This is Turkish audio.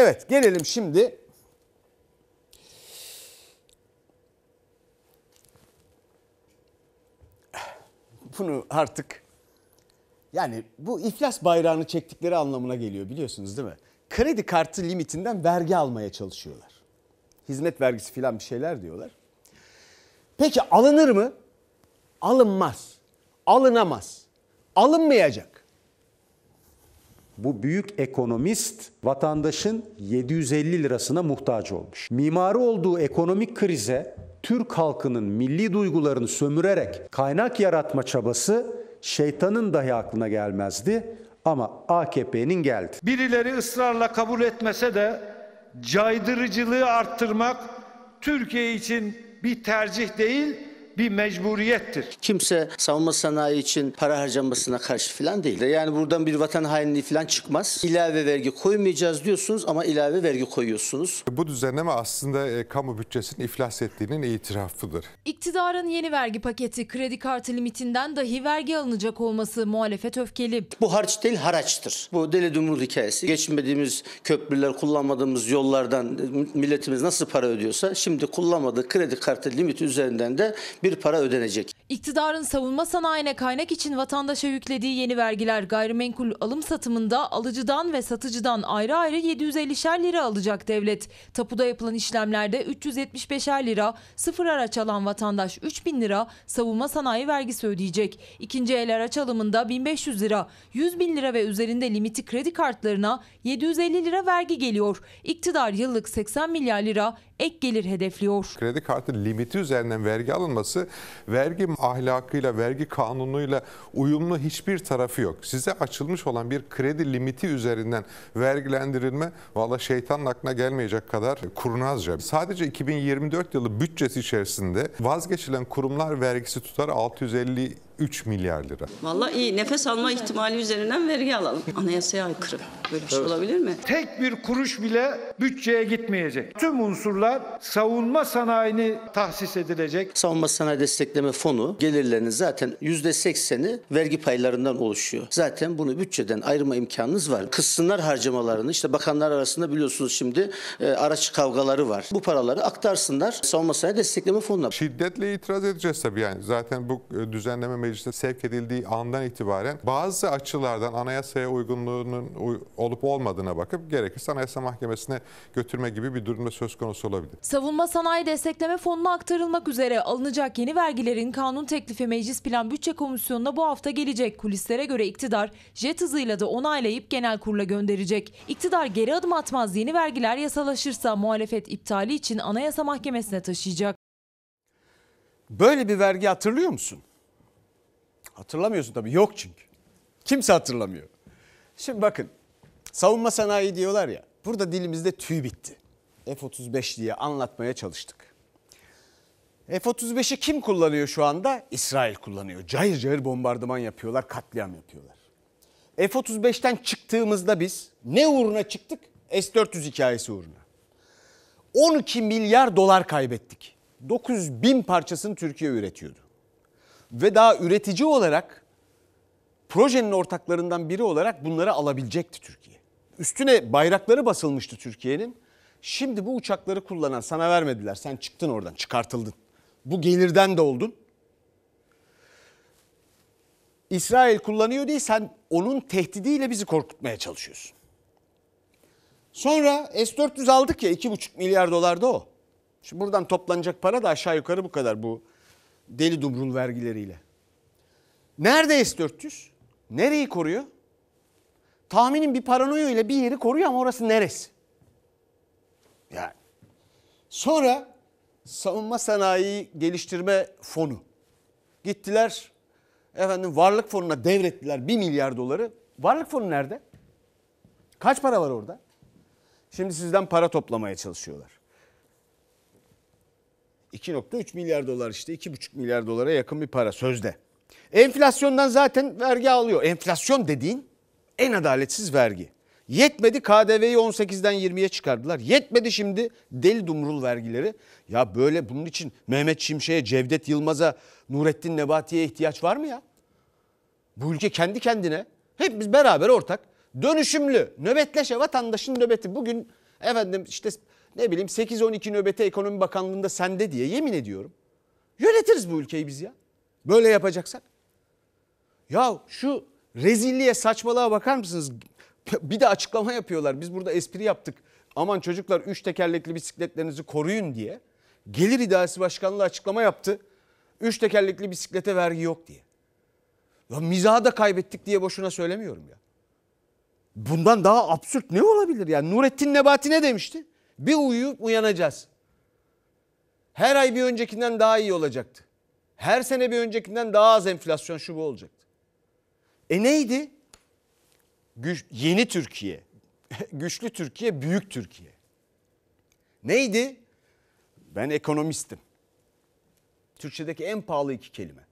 Evet gelelim şimdi bunu artık yani bu iflas bayrağını çektikleri anlamına geliyor biliyorsunuz değil mi? Kredi kartı limitinden vergi almaya çalışıyorlar. Hizmet vergisi filan bir şeyler diyorlar. Peki alınır mı? Alınmaz. Alınamaz. Alınmayacak bu büyük ekonomist vatandaşın 750 lirasına muhtaç olmuş. Mimarı olduğu ekonomik krize Türk halkının milli duygularını sömürerek kaynak yaratma çabası şeytanın dahi aklına gelmezdi ama AKP'nin geldi. Birileri ısrarla kabul etmese de caydırıcılığı arttırmak Türkiye için bir tercih değil, bir mecburiyettir. Kimse savunma sanayi için para harcamasına karşı falan değil. Yani buradan bir vatan hainliği falan çıkmaz. İlave vergi koymayacağız diyorsunuz ama ilave vergi koyuyorsunuz. Bu düzenleme aslında e, kamu bütçesinin iflas ettiğinin itirafıdır. İktidarın yeni vergi paketi kredi kartı limitinden dahi vergi alınacak olması muhalefet öfkeli. Bu harç değil haraçtır. Bu deli dumrul hikayesi. Geçmediğimiz köprüler, kullanmadığımız yollardan milletimiz nasıl para ödüyorsa şimdi kullanmadığı kredi kartı limiti üzerinden de bir bir para ödenecek. İktidarın savunma sanayine kaynak için vatandaşa yüklediği yeni vergiler gayrimenkul alım satımında alıcıdan ve satıcıdan ayrı ayrı 750'şer lira alacak devlet. Tapuda yapılan işlemlerde 375'er lira, sıfır araç alan vatandaş 3000 lira savunma sanayi vergisi ödeyecek. İkinci el araç alımında 1500 lira, 100 bin lira ve üzerinde limiti kredi kartlarına 750 lira vergi geliyor. İktidar yıllık 80 milyar lira ek gelir hedefliyor. Kredi kartı limiti üzerinden vergi alınması vergi ahlakıyla, vergi kanunuyla uyumlu hiçbir tarafı yok. Size açılmış olan bir kredi limiti üzerinden vergilendirilme valla şeytanın aklına gelmeyecek kadar kurnazca. Sadece 2024 yılı bütçesi içerisinde vazgeçilen kurumlar vergisi tutarı 650 3 milyar lira. Valla iyi nefes alma ihtimali üzerinden vergi alalım. Anayasaya aykırı. Böyle bir şey olabilir mi? Tek bir kuruş bile bütçeye gitmeyecek. Tüm unsurlar savunma sanayini tahsis edilecek. Savunma sanayi destekleme fonu gelirlerinin zaten %80'i vergi paylarından oluşuyor. Zaten bunu bütçeden ayırma imkanınız var. Kıssınlar harcamalarını işte bakanlar arasında biliyorsunuz şimdi e, araç kavgaları var. Bu paraları aktarsınlar savunma sanayi destekleme fonuna. Şiddetle itiraz edeceğiz tabii yani. Zaten bu e, düzenleme meclise sevk edildiği andan itibaren bazı açılardan anayasaya uygunluğunun olup olmadığına bakıp gerekirse Anayasa Mahkemesi'ne götürme gibi bir durumda söz konusu olabilir. Savunma Sanayi Destekleme Fonu'na aktarılmak üzere alınacak yeni vergilerin kanun teklifi Meclis Plan Bütçe Komisyonu'na bu hafta gelecek. Kulislere göre iktidar jet hızıyla da onaylayıp genel kurula gönderecek. İktidar geri adım atmaz yeni vergiler yasalaşırsa muhalefet iptali için Anayasa Mahkemesi'ne taşıyacak. Böyle bir vergi hatırlıyor musun? Hatırlamıyorsun tabii yok çünkü. Kimse hatırlamıyor. Şimdi bakın savunma sanayi diyorlar ya burada dilimizde tüy bitti. F-35 diye anlatmaya çalıştık. F-35'i kim kullanıyor şu anda? İsrail kullanıyor. Cayır cayır bombardıman yapıyorlar, katliam yapıyorlar. F-35'ten çıktığımızda biz ne uğruna çıktık? S-400 hikayesi uğruna. 12 milyar dolar kaybettik. 900 bin parçasını Türkiye üretiyordu ve daha üretici olarak projenin ortaklarından biri olarak bunları alabilecekti Türkiye. Üstüne bayrakları basılmıştı Türkiye'nin. Şimdi bu uçakları kullanan sana vermediler. Sen çıktın oradan, çıkartıldın. Bu gelirden de oldun. İsrail kullanıyor değil, sen onun tehdidiyle bizi korkutmaya çalışıyorsun. Sonra S-400 aldık ya 2,5 milyar dolar da o. Şimdi buradan toplanacak para da aşağı yukarı bu kadar bu deli dumrul vergileriyle. Nerede S-400? Nereyi koruyor? Tahminin bir paranoya ile bir yeri koruyor ama orası neresi? Yani. Sonra savunma sanayi geliştirme fonu. Gittiler efendim varlık fonuna devrettiler 1 milyar doları. Varlık fonu nerede? Kaç para var orada? Şimdi sizden para toplamaya çalışıyorlar. 2.3 milyar dolar işte 2.5 milyar dolara yakın bir para sözde. Enflasyondan zaten vergi alıyor. Enflasyon dediğin en adaletsiz vergi. Yetmedi KDV'yi 18'den 20'ye çıkardılar. Yetmedi şimdi deli dumrul vergileri. Ya böyle bunun için Mehmet Şimşek'e, Cevdet Yılmaz'a, Nurettin Nebati'ye ihtiyaç var mı ya? Bu ülke kendi kendine hepimiz beraber ortak dönüşümlü nöbetleşe vatandaşın nöbeti bugün efendim işte ne bileyim 8-12 nöbete ekonomi bakanlığında sende diye yemin ediyorum. Yönetiriz bu ülkeyi biz ya. Böyle yapacaksak. Ya şu rezilliğe saçmalığa bakar mısınız? Bir de açıklama yapıyorlar. Biz burada espri yaptık. Aman çocuklar üç tekerlekli bisikletlerinizi koruyun diye. Gelir İdaresi Başkanlığı açıklama yaptı. üç tekerlekli bisiklete vergi yok diye. Ya mizahı da kaybettik diye boşuna söylemiyorum ya. Bundan daha absürt ne olabilir ya? Nurettin Nebati ne demişti? Bir uyuyup uyanacağız. Her ay bir öncekinden daha iyi olacaktı. Her sene bir öncekinden daha az enflasyon şu bu olacaktı. E neydi? Güç, yeni Türkiye. Güçlü Türkiye, büyük Türkiye. Neydi? Ben ekonomistim. Türkçedeki en pahalı iki kelime.